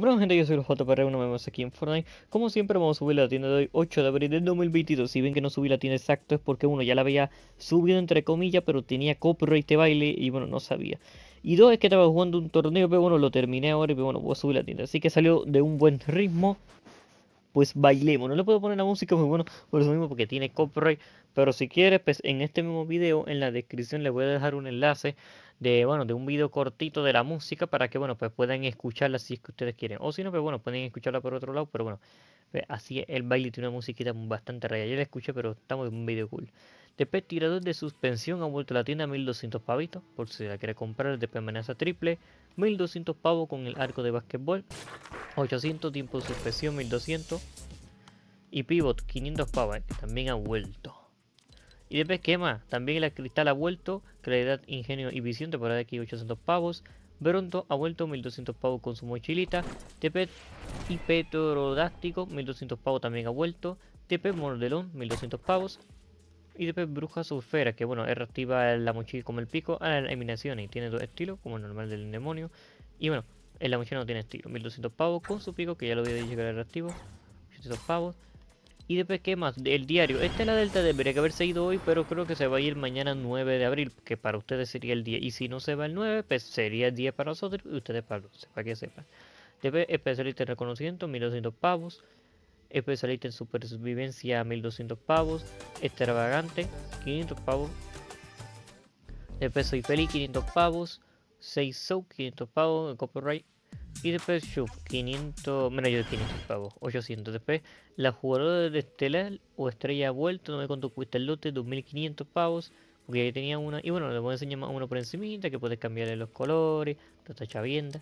Bueno gente, yo soy el JPR, nos vemos aquí en Fortnite Como siempre vamos a subir la tienda de hoy, 8 de abril del 2022 Si ven que no subí la tienda exacto es porque uno ya la había subido entre comillas Pero tenía copyright de este baile y bueno, no sabía Y dos, es que estaba jugando un torneo, pero bueno, lo terminé ahora y bueno, voy a subir la tienda Así que salió de un buen ritmo pues bailemos. No le puedo poner la música muy bueno por eso mismo porque tiene copyright. Pero si quieres, pues en este mismo video, en la descripción les voy a dejar un enlace de, bueno, de un video cortito de la música para que, bueno, pues puedan escucharla si es que ustedes quieren. O si no, pues bueno, pueden escucharla por otro lado, pero bueno, pues así el baile tiene una musiquita bastante raya. Ya la escuché, pero estamos en un video cool. Después, tirador de suspensión ha vuelto la tienda 1200 pavitos, por si la quiere comprar de permanencia triple, 1200 pavos con el arco de basquetbol, 800 tiempo de suspensión 1200 y pivot 500 pavos, eh, también ha vuelto. Y después quema. También la cristal ha vuelto. Claridad, ingenio y visión. Te de aquí 800 pavos. Bronto ha vuelto 1200 pavos con su mochilita. TP y 1200 pavos también ha vuelto. TP Mordelón 1200 pavos. Y después Bruja Surfera, que bueno, es reactiva la mochila como el pico a la eliminación y tiene dos estilos, como el normal del demonio. Y bueno, en la mochila no tiene estilo. 1200 pavos con su pico, que ya lo había dicho que era reactivo. 800 pavos. Y después, ¿qué más? El diario. Esta es la Delta, debería que haberse ido hoy, pero creo que se va a ir mañana 9 de abril, que para ustedes sería el día. Y si no se va el 9, pues sería el 10 para nosotros y ustedes para los, para que sepan. Después, especialista en reconocimiento, 1200 pavos. Especialista en supervivencia, 1200 pavos. Extravagante, 500 pavos. Después, soy feliz, 500 pavos. 6 show, 500 pavos. El copyright, y después 500, menos yo de 500 pavos, 800. Después la jugadora de Estelar o Estrella ha vuelto, no me cuesta el lote, 2500 pavos. Porque ahí tenía una. Y bueno, le voy a enseñar más uno por encimita, que puedes cambiarle los colores, toda esta chavienda.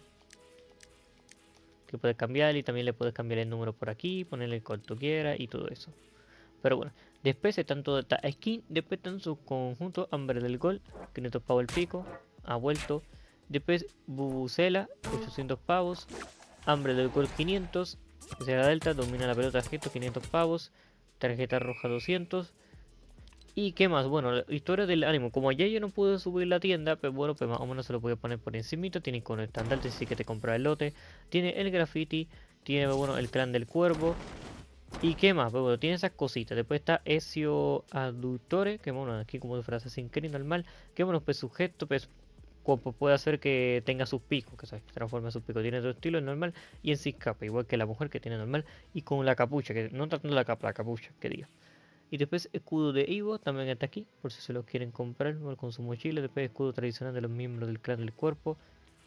Que puedes cambiar y también le puedes cambiar el número por aquí, ponerle el cual tú quieras y todo eso. Pero bueno, después están todas estas skins, después están sus conjuntos, hambre del gol, 500 pavos el pico, ha vuelto. Después Bubucela, 800 pavos. Hambre del Gol 500. Sierra Delta, domina la pelota gesto, 500 pavos. Tarjeta roja 200. ¿Y qué más? Bueno, la historia del ánimo. Como ayer yo no pude subir la tienda, pero pues bueno, pues más o menos se lo voy poner por encimito. Tiene con el estandarte, si que te compra el lote. Tiene el graffiti. Tiene, pues bueno, el clan del cuervo. ¿Y qué más? Pues bueno, tiene esas cositas. Después está Ezio Aductore, que bueno, aquí como de frase sin al normal. Que bueno, pues sujeto, pues puede hacer que tenga sus picos, que se transforme sus picos. Tiene otro estilo normal y en sí capa, igual que la mujer que tiene normal y con la capucha, que no tanto la capa, la capucha, que diga. Y después escudo de Ivo también está aquí, por si se lo quieren comprar con su mochila. Después escudo tradicional de los miembros del clan del cuerpo,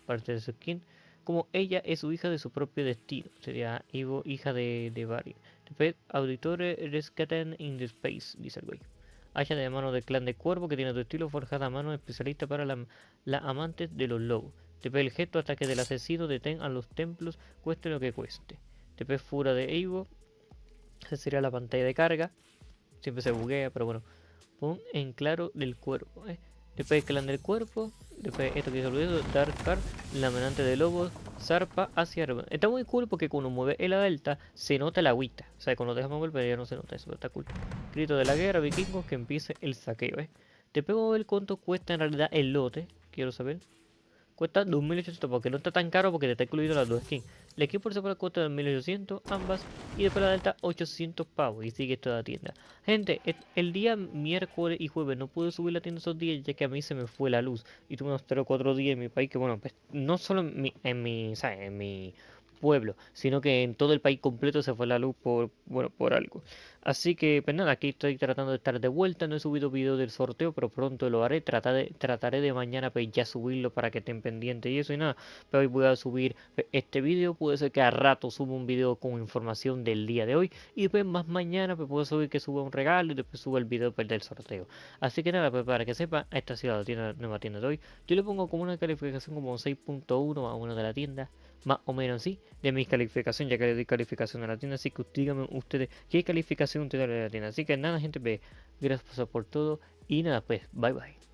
parte de su skin. Como ella es su hija de su propio destino, sería Ivo hija de, de Barry. Después auditores rescatan in the space, dice el güey. Hacha de mano del clan de cuervo que tiene tu estilo forjada a mano especialista para las amantes de los lobos. TP el gesto hasta que del asesino detén a los templos, cueste lo que cueste. TP Fura de Evo Esa sería la pantalla de carga. Siempre se buguea, pero bueno. Pon en claro del cuervo. ¿eh? Después clan el cuerpo. Después esto que se Dark Card, laminante de lobos, zarpa hacia arriba. Está muy cool porque cuando mueve el delta se nota la agüita. O sea, cuando dejamos pero ya no se nota eso, está cool. Grito de la guerra, vikingos, que empiece el saqueo, ¿eh? Te pego el cuánto cuesta en realidad el lote, quiero saber. Cuesta 2800 porque no está tan caro porque te está incluido las dos skins. La skin por separado cuesta 2800 ambas y después la delta 800 pavos y sigue toda la tienda. Gente, el día miércoles y jueves no pude subir la tienda esos días ya que a mí se me fue la luz y tuve unos 3 o 4 días en mi país que bueno, pues no solo en mi, en mi, ¿sabes? En mi pueblo, sino que en todo el país completo se fue la luz por, bueno, por algo. Así que, pues nada, aquí estoy tratando de estar de vuelta, no he subido video del sorteo, pero pronto lo haré, trataré, trataré de mañana pues ya subirlo para que estén pendientes y eso y nada, pero pues, hoy voy a subir pues, este video, puede ser que a rato suba un video con información del día de hoy y después pues, más mañana pues puedo subir que suba un regalo y después suba el video del sorteo. Así que nada, pues para que sepa, esta ciudad tiene nueva tienda de hoy, yo le pongo como una calificación como 6.1 a una de la tienda más o menos así de mi calificación, ya que le doy calificación a la tienda. Así que díganme ustedes qué calificación ustedes le dan a la tienda. Así que nada, gente, gracias por todo y nada, pues, bye bye.